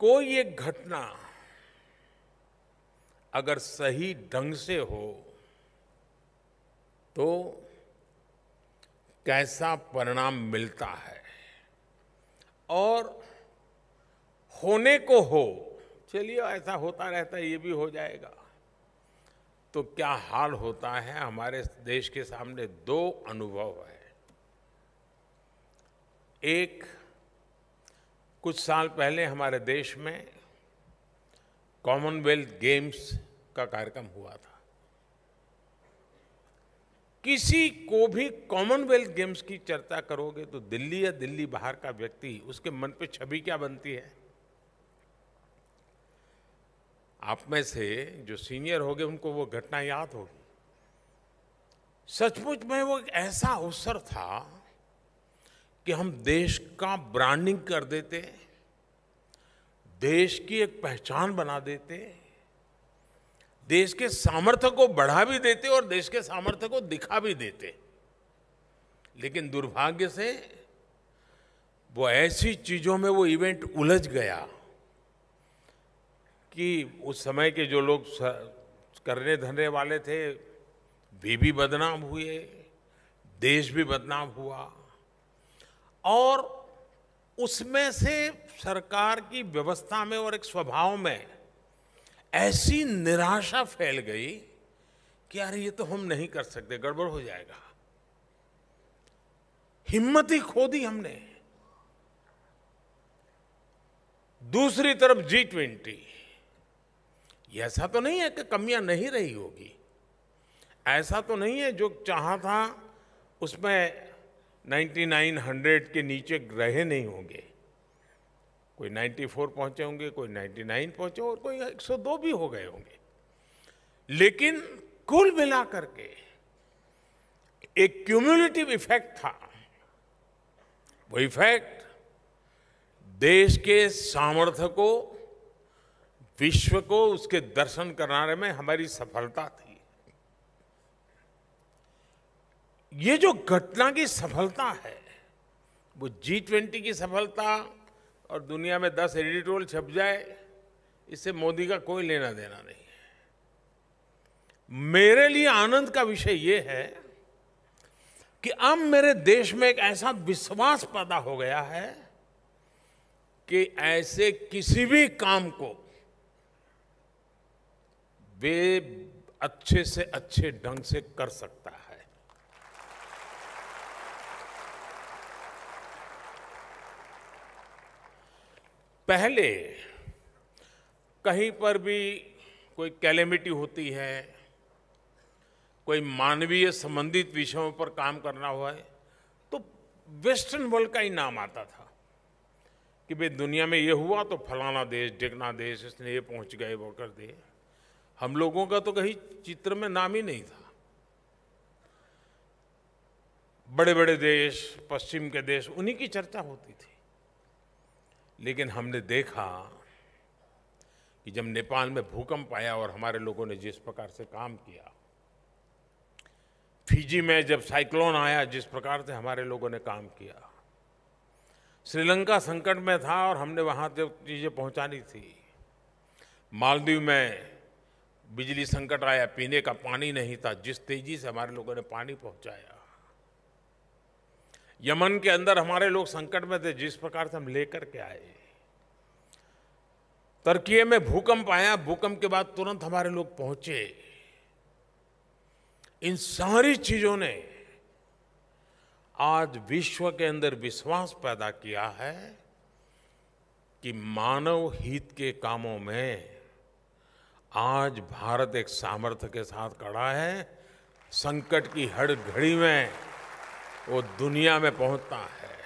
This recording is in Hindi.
कोई एक घटना अगर सही ढंग से हो तो कैसा परिणाम मिलता है और होने को हो चलिए ऐसा होता रहता है ये भी हो जाएगा तो क्या हाल होता है हमारे देश के सामने दो अनुभव है एक कुछ साल पहले हमारे देश में कॉमनवेल्थ गेम्स का कार्यक्रम हुआ था किसी को भी कॉमनवेल्थ गेम्स की चर्चा करोगे तो दिल्ली या दिल्ली बाहर का व्यक्ति उसके मन पे छवि क्या बनती है आप में से जो सीनियर होंगे उनको वो घटना याद होगी सचमुच में वो एक ऐसा अवसर था कि हम देश का ब्रांडिंग कर देते देश की एक पहचान बना देते देश के सामर्थ्य को बढ़ा भी देते और देश के सामर्थ्य को दिखा भी देते लेकिन दुर्भाग्य से वो ऐसी चीज़ों में वो इवेंट उलझ गया कि उस समय के जो लोग करने धरने वाले थे वे भी बदनाम हुए देश भी बदनाम हुआ और उसमें से सरकार की व्यवस्था में और एक स्वभाव में ऐसी निराशा फैल गई कि अरे ये तो हम नहीं कर सकते गड़बड़ हो जाएगा हिम्मत ही खो दी हमने दूसरी तरफ जी ट्वेंटी ऐसा तो नहीं है कि कमियां नहीं रही होगी ऐसा तो नहीं है जो चाहा था उसमें 9900 के नीचे रहे नहीं होंगे कोई 94 पहुंचे होंगे कोई 99 पहुंचे और कोई 102 भी हो गए होंगे लेकिन कुल मिलाकर के एक क्यूमुलेटिव इफेक्ट था वो इफेक्ट देश के सामर्थ्य को विश्व को उसके दर्शन कराने में हमारी सफलता थी ये जो घटना की सफलता है वो जी ट्वेंटी की सफलता और दुनिया में दस एडिटोरियल छप जाए इससे मोदी का कोई लेना देना नहीं है मेरे लिए आनंद का विषय ये है कि अब मेरे देश में एक ऐसा विश्वास पैदा हो गया है कि ऐसे किसी भी काम को वे अच्छे से अच्छे ढंग से कर सकता है पहले कहीं पर भी कोई कैलेमिटी होती है कोई मानवीय संबंधित विषयों पर काम करना हुआ है तो वेस्टर्न वर्ल्ड का ही नाम आता था कि भाई दुनिया में ये हुआ तो फलाना देश ढिकना देश इसने ये पहुंच गए वो कर दिए हम लोगों का तो कहीं चित्र में नाम ही नहीं था बड़े बड़े देश पश्चिम के देश उन्हीं की चर्चा होती थी लेकिन हमने देखा कि जब नेपाल में भूकंप आया और हमारे लोगों ने जिस प्रकार से काम किया फिजी में जब साइक्लोन आया जिस प्रकार से हमारे लोगों ने काम किया श्रीलंका संकट में था और हमने वहाँ जो चीज़ें पहुँचानी थी मालदीव में बिजली संकट आया पीने का पानी नहीं था जिस तेज़ी से हमारे लोगों ने पानी पहुँचाया यमन के अंदर हमारे लोग संकट में थे जिस प्रकार से हम लेकर के आए तर्किए में भूकंप आया भूकंप के बाद तुरंत हमारे लोग पहुंचे इन सारी चीजों ने आज विश्व के अंदर विश्वास पैदा किया है कि मानव हित के कामों में आज भारत एक सामर्थ्य के साथ खड़ा है संकट की हर घड़ी में वो दुनिया में पहुंचता है